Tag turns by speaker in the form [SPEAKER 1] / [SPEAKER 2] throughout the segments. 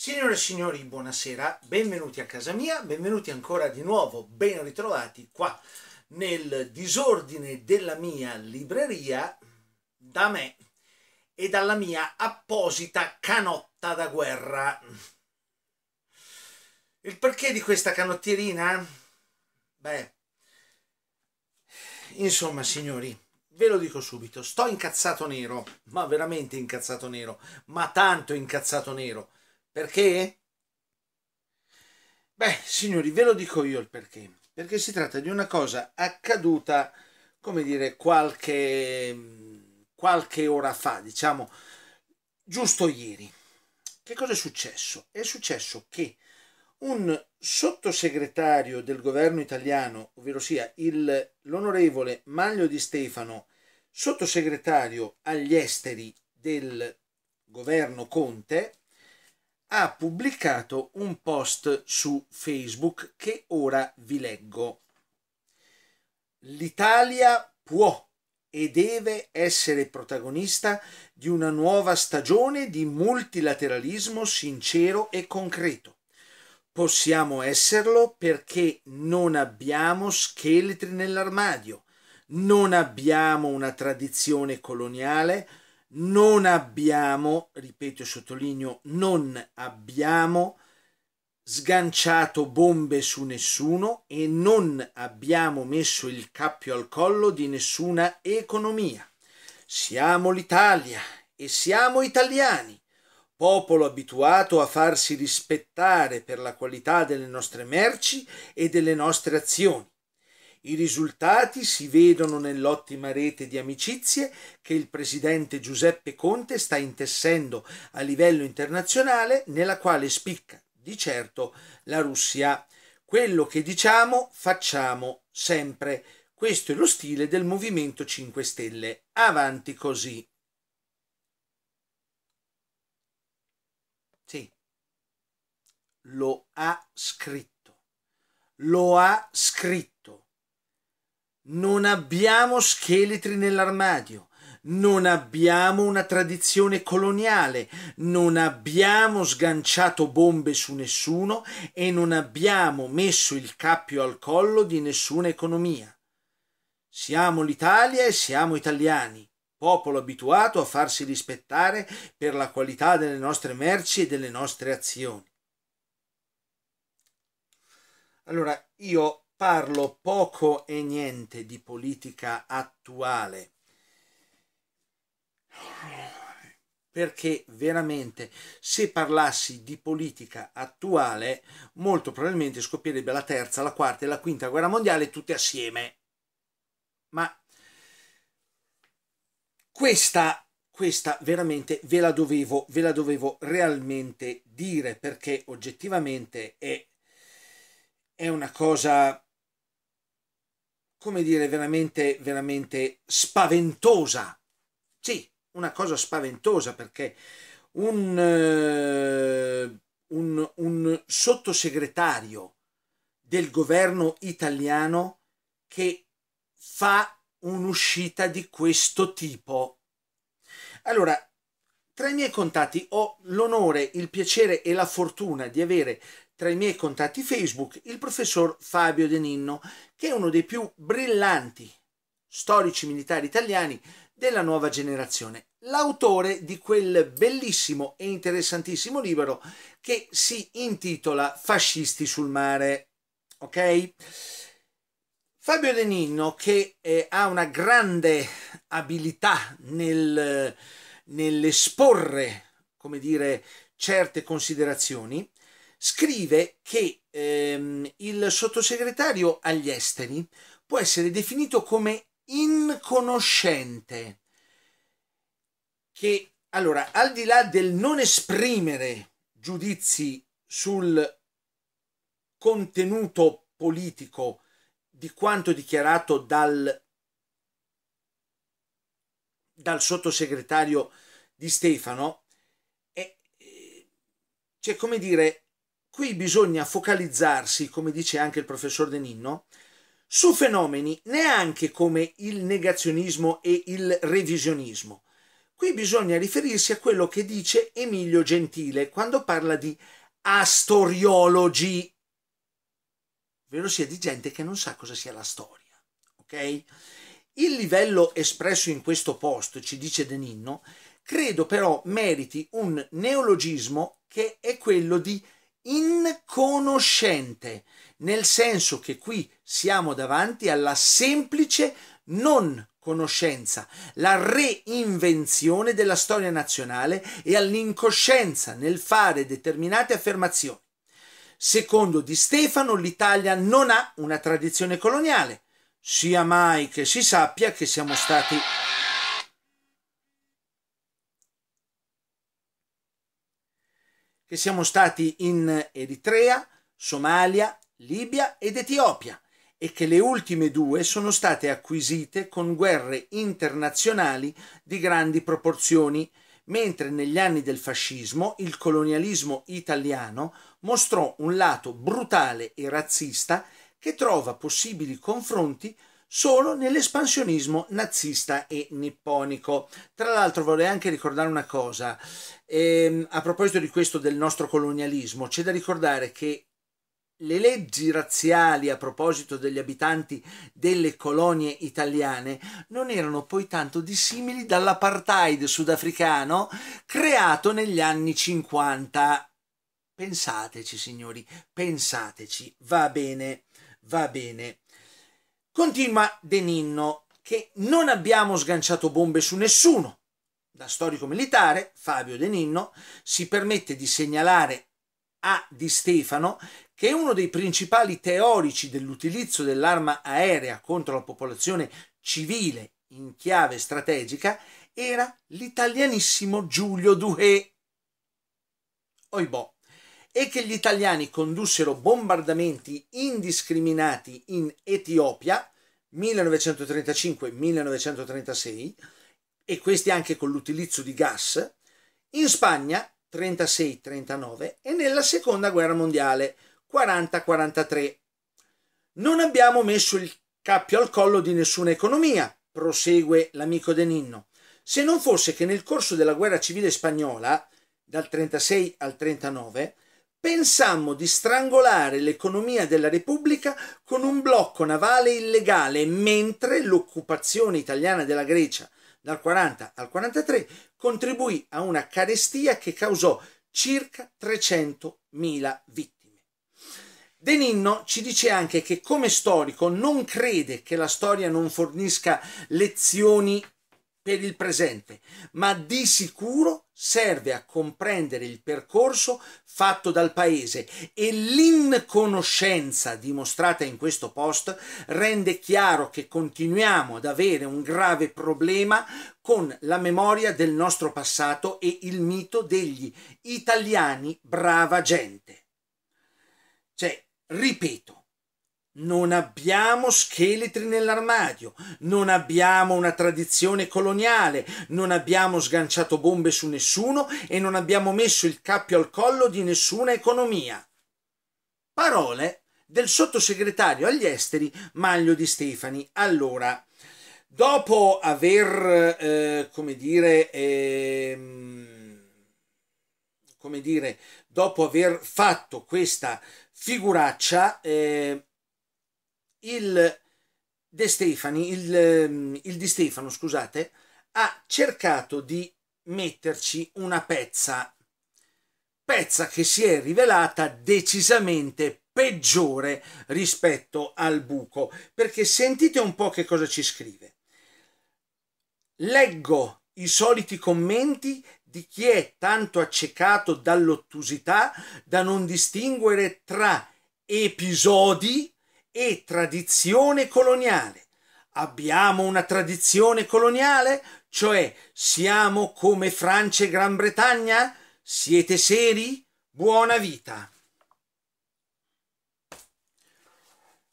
[SPEAKER 1] Signore e signori, buonasera, benvenuti a casa mia, benvenuti ancora di nuovo, ben ritrovati qua nel disordine della mia libreria da me e dalla mia apposita canotta da guerra. Il perché di questa canottierina? Beh, insomma signori, ve lo dico subito, sto incazzato nero, ma veramente incazzato nero, ma tanto incazzato nero perché? Beh, signori, ve lo dico io il perché. Perché si tratta di una cosa accaduta, come dire, qualche, qualche ora fa, diciamo, giusto ieri. Che cosa è successo? È successo che un sottosegretario del governo italiano, ovvero sia il, l'onorevole Maglio di Stefano, sottosegretario agli esteri del governo Conte, ha pubblicato un post su Facebook che ora vi leggo. L'Italia può e deve essere protagonista di una nuova stagione di multilateralismo sincero e concreto. Possiamo esserlo perché non abbiamo scheletri nell'armadio, non abbiamo una tradizione coloniale, non abbiamo, ripeto e sottolineo, non abbiamo sganciato bombe su nessuno e non abbiamo messo il cappio al collo di nessuna economia. Siamo l'Italia e siamo italiani, popolo abituato a farsi rispettare per la qualità delle nostre merci e delle nostre azioni. I risultati si vedono nell'ottima rete di amicizie che il presidente Giuseppe Conte sta intessendo a livello internazionale, nella quale spicca di certo la Russia. Quello che diciamo facciamo sempre. Questo è lo stile del Movimento 5 Stelle. Avanti così. Sì, lo ha scritto. Lo ha scritto non abbiamo scheletri nell'armadio, non abbiamo una tradizione coloniale, non abbiamo sganciato bombe su nessuno e non abbiamo messo il cappio al collo di nessuna economia. Siamo l'Italia e siamo italiani, popolo abituato a farsi rispettare per la qualità delle nostre merci e delle nostre azioni. Allora, io parlo poco e niente di politica attuale perché veramente se parlassi di politica attuale molto probabilmente scoprirebbe la terza, la quarta e la quinta guerra mondiale tutte assieme. Ma questa, questa veramente ve la, dovevo, ve la dovevo realmente dire perché oggettivamente è, è una cosa come dire, veramente, veramente spaventosa. Sì, una cosa spaventosa perché un, eh, un, un sottosegretario del governo italiano che fa un'uscita di questo tipo. Allora, tra i miei contatti ho l'onore, il piacere e la fortuna di avere tra i miei contatti Facebook il professor Fabio De Ninno, che è uno dei più brillanti storici militari italiani della nuova generazione, l'autore di quel bellissimo e interessantissimo libro che si intitola Fascisti sul mare. Ok? Fabio De Ninno, che eh, ha una grande abilità nel nell'esporre, come dire, certe considerazioni, scrive che ehm, il sottosegretario agli esteri può essere definito come inconoscente, che allora, al di là del non esprimere giudizi sul contenuto politico di quanto dichiarato dal dal sottosegretario di Stefano, e, eh, cioè come dire, qui bisogna focalizzarsi, come dice anche il professor De Ninno, su fenomeni neanche come il negazionismo e il revisionismo. Qui bisogna riferirsi a quello che dice Emilio Gentile quando parla di astoriologi, ovvero sia di gente che non sa cosa sia la storia. Ok? Il livello espresso in questo post, ci dice De Ninno, credo però meriti un neologismo che è quello di inconoscente, nel senso che qui siamo davanti alla semplice non conoscenza, la reinvenzione della storia nazionale e all'incoscienza nel fare determinate affermazioni. Secondo Di Stefano, l'Italia non ha una tradizione coloniale, sia mai che si sappia che siamo stati che siamo stati in Eritrea, Somalia, Libia ed Etiopia e che le ultime due sono state acquisite con guerre internazionali di grandi proporzioni, mentre negli anni del fascismo il colonialismo italiano mostrò un lato brutale e razzista che trova possibili confronti solo nell'espansionismo nazista e nipponico. Tra l'altro vorrei anche ricordare una cosa, ehm, a proposito di questo del nostro colonialismo, c'è da ricordare che le leggi razziali a proposito degli abitanti delle colonie italiane non erano poi tanto dissimili dall'apartheid sudafricano creato negli anni 50. Pensateci, signori, pensateci, va bene va bene. Continua De Ninno che non abbiamo sganciato bombe su nessuno. Da storico militare, Fabio De Ninno si permette di segnalare a Di Stefano che uno dei principali teorici dell'utilizzo dell'arma aerea contro la popolazione civile in chiave strategica era l'italianissimo Giulio Duhé. Oibò e che gli italiani condussero bombardamenti indiscriminati in Etiopia 1935-1936 e questi anche con l'utilizzo di gas, in Spagna 36-39 e nella seconda guerra mondiale 40-43. Non abbiamo messo il cappio al collo di nessuna economia, prosegue l'amico De Ninno, se non fosse che nel corso della guerra civile spagnola, dal 36 al 39, pensammo di strangolare l'economia della Repubblica con un blocco navale illegale, mentre l'occupazione italiana della Grecia dal 40 al 43 contribuì a una carestia che causò circa 300.000 vittime. De Ninno ci dice anche che come storico non crede che la storia non fornisca lezioni per il presente, ma di sicuro serve a comprendere il percorso fatto dal paese e l'inconoscenza dimostrata in questo post rende chiaro che continuiamo ad avere un grave problema con la memoria del nostro passato e il mito degli italiani brava gente. Cioè, ripeto, non abbiamo scheletri nell'armadio, non abbiamo una tradizione coloniale, non abbiamo sganciato bombe su nessuno e non abbiamo messo il cappio al collo di nessuna economia. Parole del sottosegretario agli esteri Maglio di Stefani. Allora, dopo aver, eh, come dire, eh, come dire, dopo aver fatto questa figuraccia, eh, il De Stefani, il, ehm, il Di Stefano, scusate, ha cercato di metterci una pezza, pezza che si è rivelata decisamente peggiore rispetto al buco, perché sentite un po' che cosa ci scrive. Leggo i soliti commenti di chi è tanto accecato dall'ottusità da non distinguere tra episodi e tradizione coloniale. Abbiamo una tradizione coloniale? Cioè siamo come Francia e Gran Bretagna? Siete seri? Buona vita.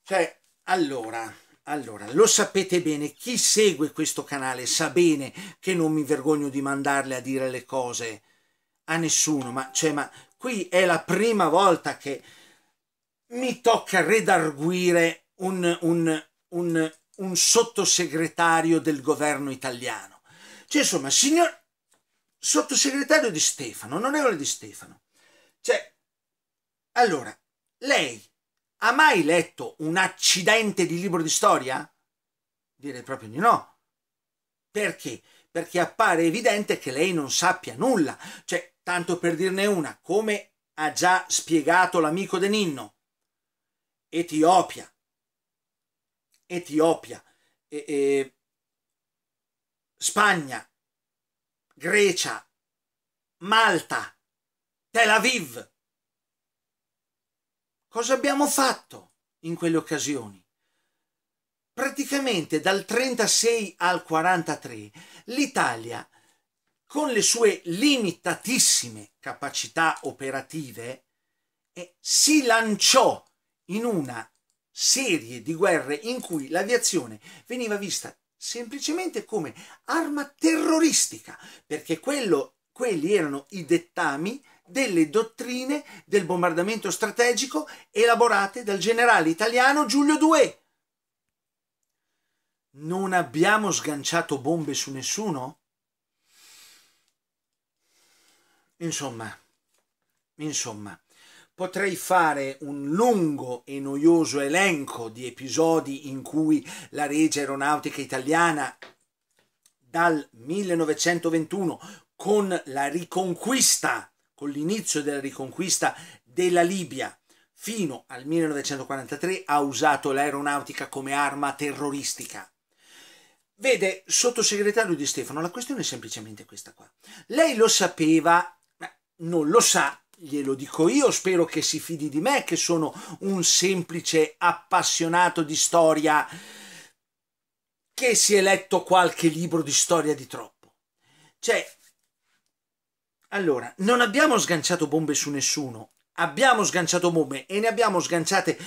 [SPEAKER 1] Cioè, allora, allora, lo sapete bene, chi segue questo canale sa bene che non mi vergogno di mandarle a dire le cose a nessuno, ma, cioè, ma qui è la prima volta che mi tocca redarguire un, un, un, un sottosegretario del governo italiano. Cioè, insomma, signor sottosegretario di Stefano, onorevole di Stefano, cioè, allora, lei ha mai letto un accidente di libro di storia? Direi proprio di no. Perché? Perché appare evidente che lei non sappia nulla. Cioè, tanto per dirne una, come ha già spiegato l'amico De Ninno, Etiopia. Etiopia, e, e, Spagna, Grecia, Malta, Tel Aviv. Cosa abbiamo fatto in quelle occasioni? Praticamente dal 36 al 43 l'Italia, con le sue limitatissime capacità operative, eh, si lanciò in una serie di guerre in cui l'aviazione veniva vista semplicemente come arma terroristica, perché quello, quelli erano i dettami delle dottrine del bombardamento strategico elaborate dal generale italiano Giulio Doué. Non abbiamo sganciato bombe su nessuno? Insomma, insomma, Potrei fare un lungo e noioso elenco di episodi in cui la Regia Aeronautica Italiana dal 1921 con la riconquista, con l'inizio della riconquista della Libia fino al 1943 ha usato l'aeronautica come arma terroristica. Vede, sottosegretario Di Stefano, la questione è semplicemente questa qua. Lei lo sapeva, ma non lo sa glielo dico io, spero che si fidi di me, che sono un semplice appassionato di storia che si è letto qualche libro di storia di troppo. Cioè, allora, non abbiamo sganciato bombe su nessuno, abbiamo sganciato bombe e ne abbiamo sganciate.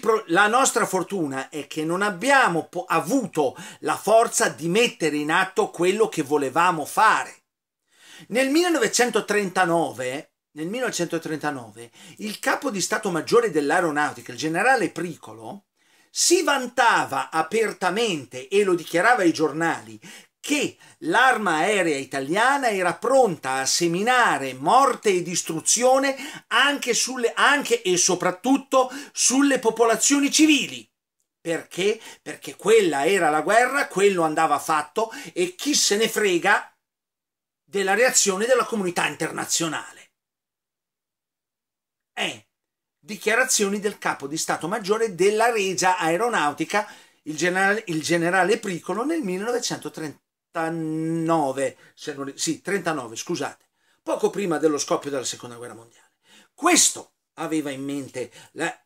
[SPEAKER 1] Pro... la nostra fortuna è che non abbiamo po- avuto la forza di mettere in atto quello che volevamo fare. Nel 1939 nel 1939, il capo di Stato Maggiore dell'Aeronautica, il generale Pricolo, si vantava apertamente e lo dichiarava ai giornali che l'arma aerea italiana era pronta a seminare morte e distruzione anche, sulle, anche e soprattutto sulle popolazioni civili. Perché? Perché quella era la guerra, quello andava fatto e chi se ne frega della reazione della comunità internazionale è dichiarazioni del capo di Stato Maggiore della Regia Aeronautica, il generale, il generale Pricolo, nel 1939, non, sì, 39, scusate, poco prima dello scoppio della Seconda Guerra Mondiale. Questo aveva in mente la,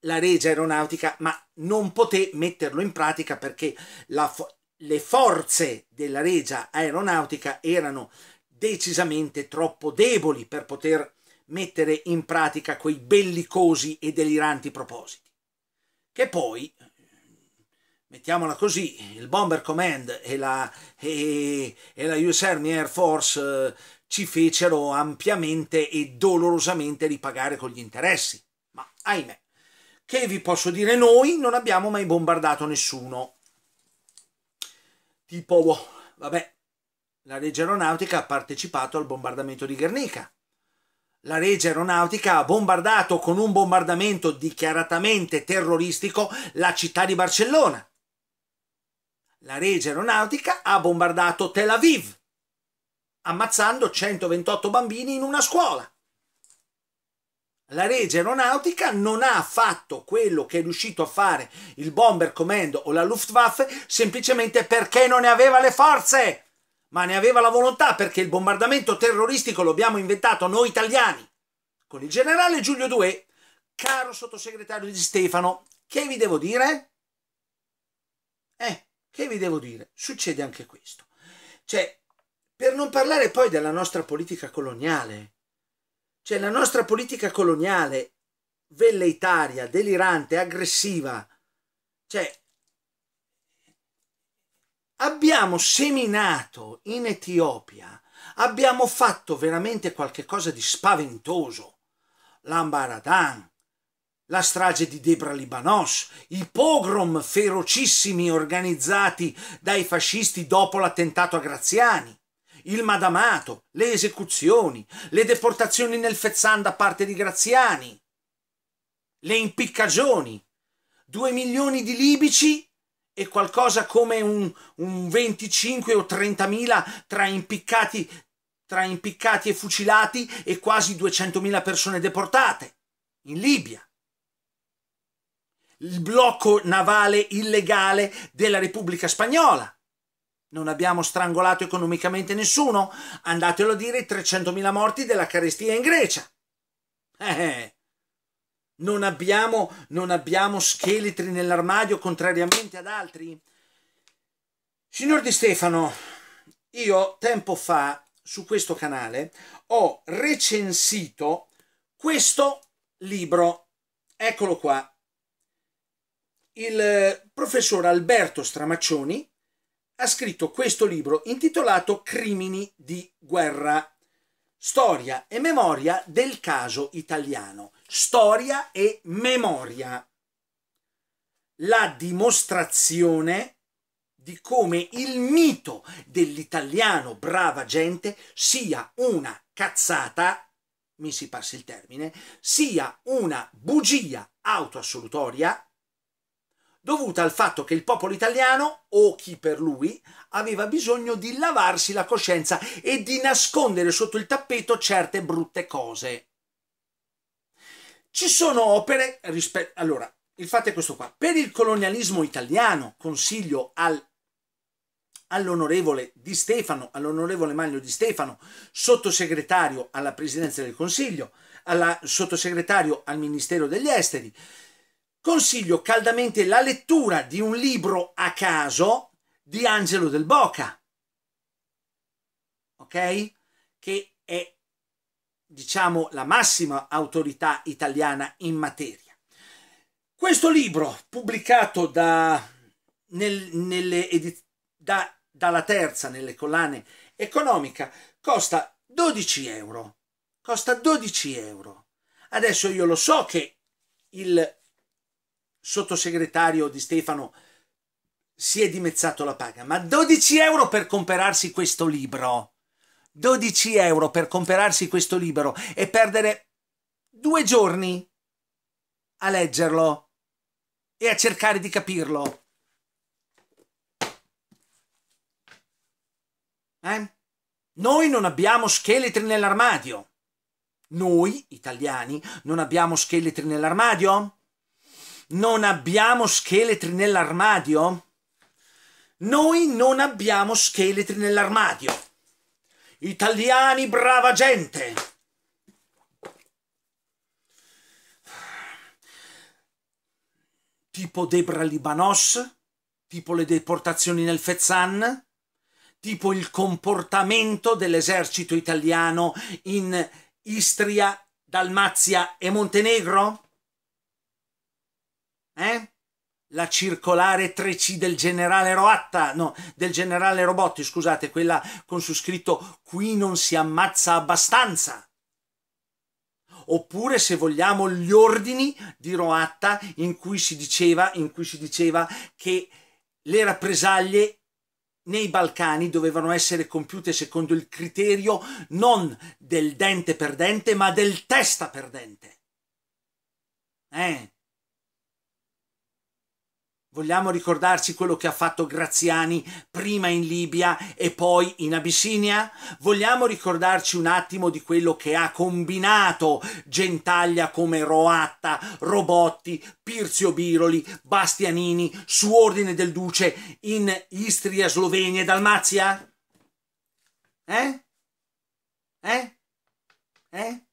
[SPEAKER 1] la Regia Aeronautica, ma non poté metterlo in pratica perché la, le forze della Regia Aeronautica erano decisamente troppo deboli per poter mettere in pratica quei bellicosi e deliranti propositi. Che poi, mettiamola così, il Bomber Command e la, e, e la US Army Air Force eh, ci fecero ampiamente e dolorosamente ripagare con gli interessi. Ma ahimè, che vi posso dire noi? Non abbiamo mai bombardato nessuno. Tipo, vabbè, la legge aeronautica ha partecipato al bombardamento di Guernica la Regia Aeronautica ha bombardato con un bombardamento dichiaratamente terroristico la città di Barcellona. La Regia Aeronautica ha bombardato Tel Aviv, ammazzando 128 bambini in una scuola. La Regia Aeronautica non ha fatto quello che è riuscito a fare il Bomber Commando o la Luftwaffe semplicemente perché non ne aveva le forze ma ne aveva la volontà perché il bombardamento terroristico lo abbiamo inventato noi italiani, con il generale Giulio Due, caro sottosegretario di Stefano, che vi devo dire? Eh, che vi devo dire? Succede anche questo. Cioè, per non parlare poi della nostra politica coloniale, cioè la nostra politica coloniale velleitaria, delirante, aggressiva, cioè abbiamo seminato in Etiopia, abbiamo fatto veramente qualcosa di spaventoso. L'Ambaradan, la strage di Debra Libanos, i pogrom ferocissimi organizzati dai fascisti dopo l'attentato a Graziani, il madamato, le esecuzioni, le deportazioni nel Fezzan da parte di Graziani, le impiccagioni, due milioni di libici e qualcosa come un, un 25 o 30 mila tra impiccati, tra impiccati e fucilati e quasi 200 mila persone deportate in Libia. Il blocco navale illegale della Repubblica Spagnola. Non abbiamo strangolato economicamente nessuno? Andatelo a dire i 300.000 morti della carestia in Grecia. Eh, eh. Non abbiamo, non abbiamo scheletri nell'armadio contrariamente ad altri? Signor Di Stefano, io tempo fa su questo canale ho recensito questo libro. Eccolo qua. Il professor Alberto Stramaccioni ha scritto questo libro intitolato Crimini di guerra. Storia e memoria del caso italiano. Storia e memoria. La dimostrazione di come il mito dell'italiano brava gente sia una cazzata, mi si passa il termine, sia una bugia autoassolutoria dovuta al fatto che il popolo italiano, o chi per lui, aveva bisogno di lavarsi la coscienza e di nascondere sotto il tappeto certe brutte cose. Ci sono opere rispetto... Allora, il fatto è questo qua. Per il colonialismo italiano, consiglio al all'onorevole Di Stefano, all'onorevole Maglio Di Stefano, sottosegretario alla Presidenza del Consiglio, alla, sottosegretario al Ministero degli Esteri, consiglio caldamente la lettura di un libro a caso di Angelo del Boca, ok? Che è, diciamo, la massima autorità italiana in materia. Questo libro, pubblicato da, nel, nelle edit- da, dalla terza nelle collane economica, costa 12 euro. Costa 12 euro. Adesso io lo so che il sottosegretario Di Stefano si è dimezzato la paga, ma 12 euro per comprarsi questo libro. 12 euro per comprarsi questo libro e perdere due giorni a leggerlo e a cercare di capirlo. Eh? Noi non abbiamo scheletri nell'armadio. Noi, italiani, non abbiamo scheletri nell'armadio? non abbiamo scheletri nell'armadio? Noi non abbiamo scheletri nell'armadio. Italiani, brava gente! Tipo Debra Libanos, tipo le deportazioni nel Fezzan, tipo il comportamento dell'esercito italiano in Istria, Dalmazia e Montenegro? Eh? La circolare 3C del generale Roatta, no, del generale Robotti, scusate, quella con su scritto qui non si ammazza abbastanza. Oppure, se vogliamo, gli ordini di Roatta in cui si diceva, cui si diceva che le rappresaglie nei Balcani dovevano essere compiute secondo il criterio non del dente per dente, ma del testa per dente. Eh? Vogliamo ricordarci quello che ha fatto Graziani prima in Libia e poi in Abissinia? Vogliamo ricordarci un attimo di quello che ha combinato Gentaglia come Roatta, Robotti, Pirzio Biroli, Bastianini su ordine del duce in Istria, Slovenia e Dalmazia? Eh? Eh? Eh?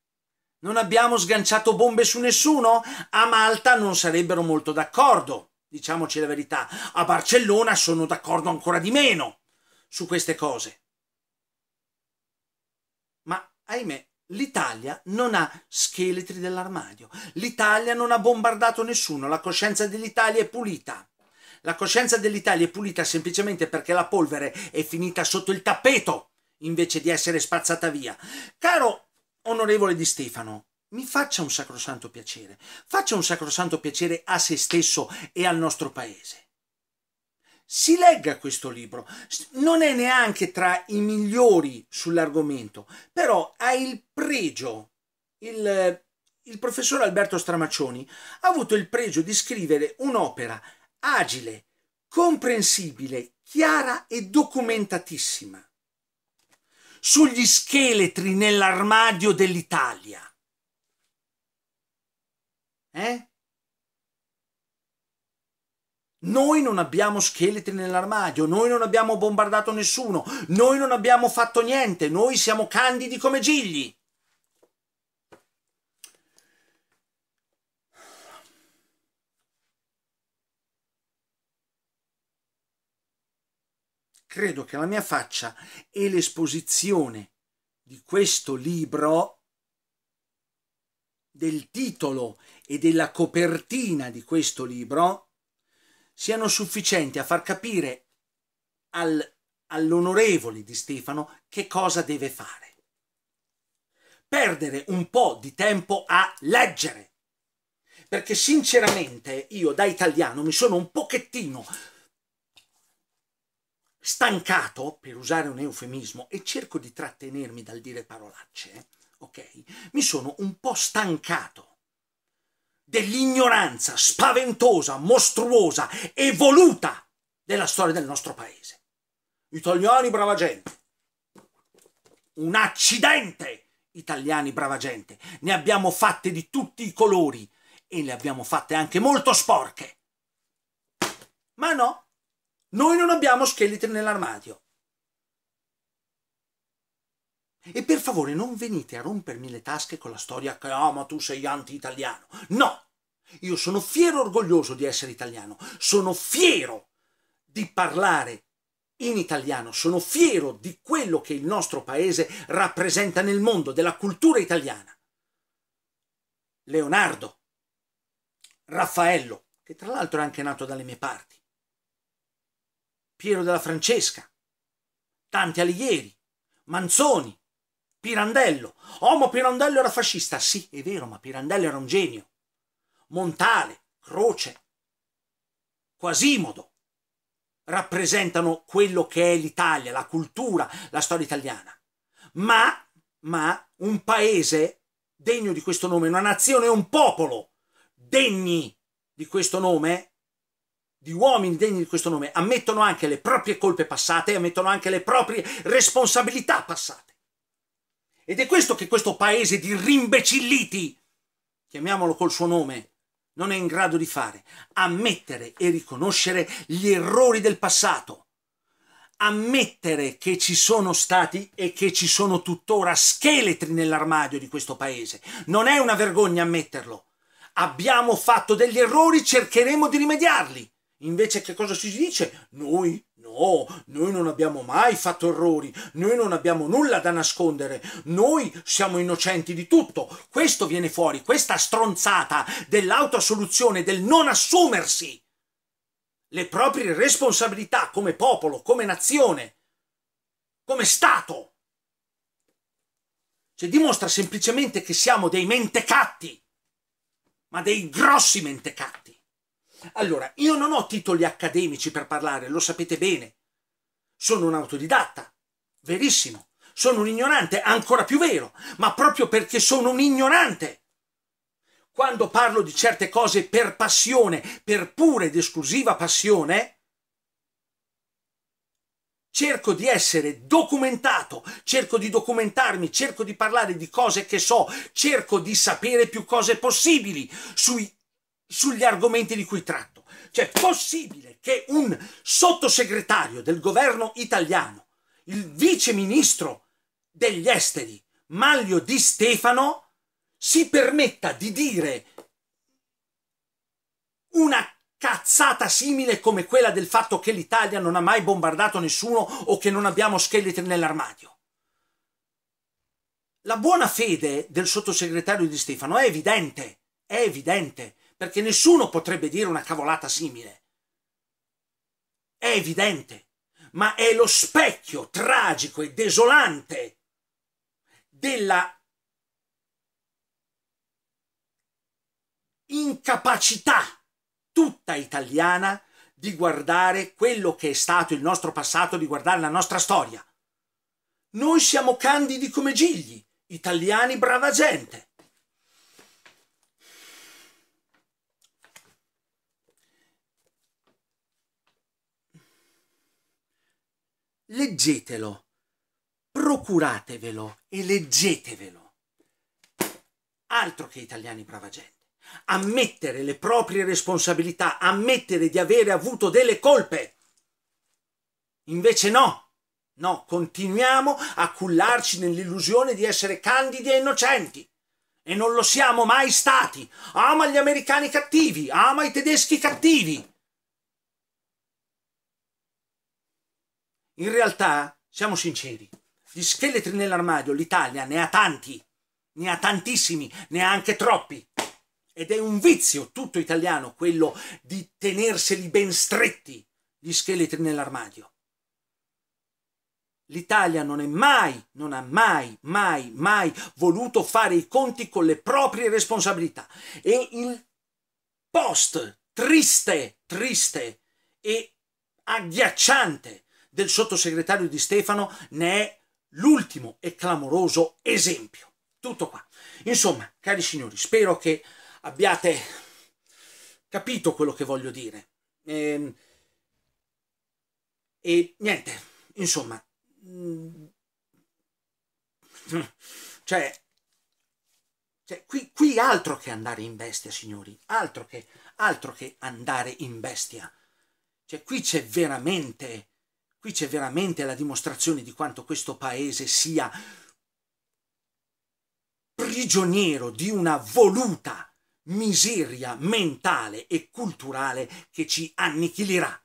[SPEAKER 1] Non abbiamo sganciato bombe su nessuno? A Malta non sarebbero molto d'accordo. Diciamoci la verità, a Barcellona sono d'accordo ancora di meno su queste cose. Ma ahimè, l'Italia non ha scheletri dell'armadio. L'Italia non ha bombardato nessuno, la coscienza dell'Italia è pulita. La coscienza dell'Italia è pulita semplicemente perché la polvere è finita sotto il tappeto invece di essere spazzata via. Caro onorevole Di Stefano, mi faccia un sacrosanto piacere, faccia un sacrosanto piacere a se stesso e al nostro paese. Si legga questo libro, non è neanche tra i migliori sull'argomento, però ha il pregio, il, il professor Alberto Stramaccioni ha avuto il pregio di scrivere un'opera agile, comprensibile, chiara e documentatissima sugli scheletri nell'armadio dell'Italia. Eh? Noi non abbiamo scheletri nell'armadio, noi non abbiamo bombardato nessuno, noi non abbiamo fatto niente, noi siamo candidi come gigli. Credo che la mia faccia e l'esposizione di questo libro del titolo e della copertina di questo libro siano sufficienti a far capire al, all'onorevole di Stefano che cosa deve fare. Perdere un po' di tempo a leggere, perché sinceramente io da italiano mi sono un pochettino stancato, per usare un eufemismo, e cerco di trattenermi dal dire parolacce eh, ok? Mi sono un po' stancato dell'ignoranza spaventosa, mostruosa e voluta della storia del nostro paese. Italiani brava gente. Un accidente! Italiani brava gente. Ne abbiamo fatte di tutti i colori e le abbiamo fatte anche molto sporche. Ma no, noi non abbiamo scheletri nell'armadio. E per favore non venite a rompermi le tasche con la storia che ah ma tu sei anti-italiano. No! Io sono fiero e orgoglioso di essere italiano. Sono fiero di parlare in italiano. Sono fiero di quello che il nostro paese rappresenta nel mondo, della cultura italiana. Leonardo, Raffaello, che tra l'altro è anche nato dalle mie parti, Piero della Francesca, Dante Alighieri, Manzoni, Pirandello. Oh, ma Pirandello era fascista. Sì, è vero, ma Pirandello era un genio. Montale, Croce, Quasimodo rappresentano quello che è l'Italia, la cultura, la storia italiana. Ma, ma un paese degno di questo nome, una nazione, un popolo degni di questo nome, di uomini degni di questo nome, ammettono anche le proprie colpe passate, ammettono anche le proprie responsabilità passate. Ed è questo che questo paese di rimbecilliti, chiamiamolo col suo nome, non è in grado di fare. Ammettere e riconoscere gli errori del passato. Ammettere che ci sono stati e che ci sono tuttora scheletri nell'armadio di questo paese. Non è una vergogna ammetterlo. Abbiamo fatto degli errori, cercheremo di rimediarli. Invece che cosa si dice? Noi No, oh, noi non abbiamo mai fatto errori, noi non abbiamo nulla da nascondere, noi siamo innocenti di tutto. Questo viene fuori, questa stronzata dell'autoassoluzione, del non assumersi le proprie responsabilità come popolo, come nazione, come Stato. Cioè dimostra semplicemente che siamo dei mentecatti, ma dei grossi mentecatti. Allora, io non ho titoli accademici per parlare, lo sapete bene. Sono un autodidatta, verissimo. Sono un ignorante, ancora più vero, ma proprio perché sono un ignorante. Quando parlo di certe cose per passione, per pura ed esclusiva passione, cerco di essere documentato, cerco di documentarmi, cerco di parlare di cose che so, cerco di sapere più cose possibili sui sugli argomenti di cui tratto. Cioè, è possibile che un sottosegretario del governo italiano, il vice ministro degli esteri, Maglio Di Stefano, si permetta di dire una cazzata simile come quella del fatto che l'Italia non ha mai bombardato nessuno o che non abbiamo scheletri nell'armadio. La buona fede del sottosegretario di Stefano è evidente, è evidente perché nessuno potrebbe dire una cavolata simile. È evidente, ma è lo specchio tragico e desolante della incapacità tutta italiana di guardare quello che è stato il nostro passato, di guardare la nostra storia. Noi siamo candidi come gigli, italiani brava gente. leggetelo, procuratevelo e leggetevelo. Altro che italiani brava gente. Ammettere le proprie responsabilità, ammettere di avere avuto delle colpe. Invece no, no, continuiamo a cullarci nell'illusione di essere candidi e innocenti. E non lo siamo mai stati. Ama gli americani cattivi, ama i tedeschi cattivi. In realtà, siamo sinceri, gli scheletri nell'armadio l'Italia ne ha tanti, ne ha tantissimi, ne ha anche troppi. Ed è un vizio tutto italiano quello di tenerseli ben stretti gli scheletri nell'armadio. L'Italia non è mai, non ha mai, mai, mai voluto fare i conti con le proprie responsabilità. E il post triste, triste e agghiacciante del sottosegretario di Stefano ne è l'ultimo e clamoroso esempio. Tutto qua. Insomma, cari signori, spero che abbiate capito quello che voglio dire. E, ehm, e niente, insomma, mm, cioè, cioè qui, qui, altro che andare in bestia, signori, altro che, altro che andare in bestia. Cioè, qui c'è veramente Qui c'è veramente la dimostrazione di quanto questo paese sia prigioniero di una voluta miseria mentale e culturale che ci annichilirà.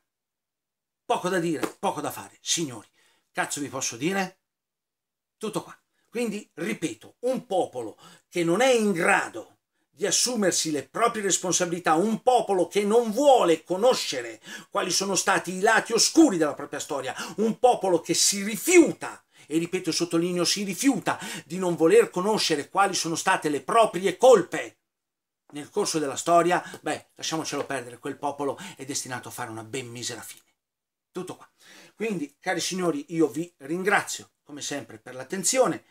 [SPEAKER 1] Poco da dire, poco da fare, signori. Cazzo vi posso dire? Tutto qua. Quindi, ripeto, un popolo che non è in grado di assumersi le proprie responsabilità, un popolo che non vuole conoscere quali sono stati i lati oscuri della propria storia, un popolo che si rifiuta e ripeto e sottolineo si rifiuta di non voler conoscere quali sono state le proprie colpe nel corso della storia, beh, lasciamocelo perdere, quel popolo è destinato a fare una ben misera fine. Tutto qua. Quindi, cari signori, io vi ringrazio come sempre per l'attenzione.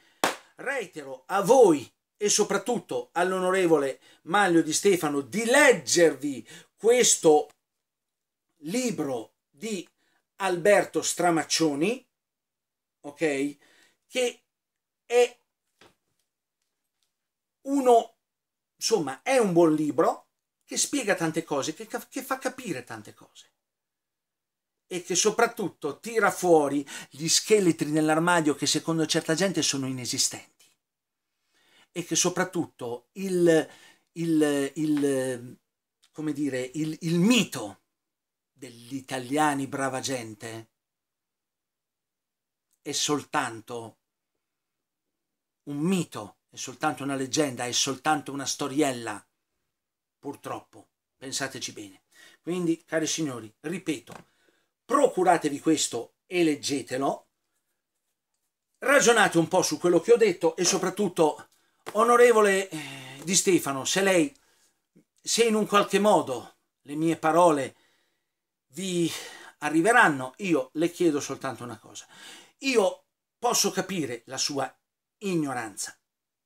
[SPEAKER 1] Reitero a voi e soprattutto all'onorevole Maglio di Stefano di leggervi questo libro di Alberto Stramaccioni, ok? Che è uno, insomma, è un buon libro che spiega tante cose, che, che fa capire tante cose e che soprattutto tira fuori gli scheletri nell'armadio che secondo certa gente sono inesistenti e che soprattutto il, il, il come dire, il, il mito degli italiani brava gente è soltanto un mito, è soltanto una leggenda, è soltanto una storiella, purtroppo, pensateci bene. Quindi, cari signori, ripeto, procuratevi questo e leggetelo, ragionate un po' su quello che ho detto e soprattutto Onorevole eh, Di Stefano, se lei, se in un qualche modo le mie parole vi arriveranno, io le chiedo soltanto una cosa. Io posso capire la sua ignoranza,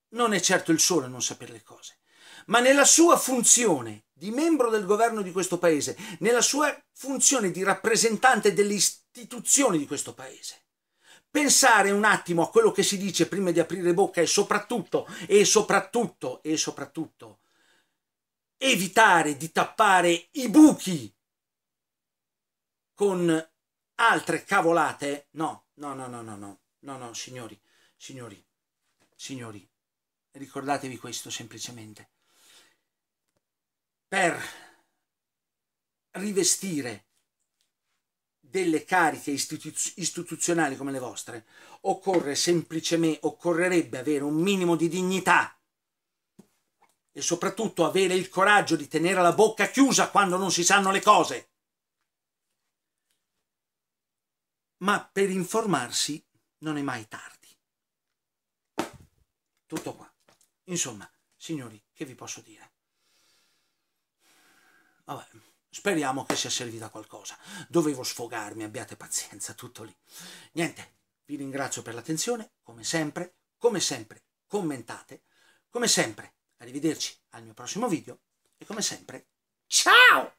[SPEAKER 1] non è certo il solo a non sapere le cose, ma nella sua funzione di membro del governo di questo paese, nella sua funzione di rappresentante delle istituzioni di questo paese, pensare un attimo a quello che si dice prima di aprire bocca e soprattutto, e soprattutto, e soprattutto, evitare di tappare i buchi con altre cavolate. No, no, no, no, no, no, no, no, signori, signori, signori, ricordatevi questo semplicemente. Per rivestire delle cariche istituz istituzionali come le vostre, occorre semplicemente, occorrerebbe avere un minimo di dignità e soprattutto avere il coraggio di tenere la bocca chiusa quando non si sanno le cose. Ma per informarsi non è mai tardi. Tutto qua. Insomma, signori, che vi posso dire? Vabbè. Speriamo che sia servita a qualcosa. Dovevo sfogarmi, abbiate pazienza, tutto lì. Niente, vi ringrazio per l'attenzione, come sempre, come sempre, commentate, come sempre, arrivederci al mio prossimo video e come sempre, ciao!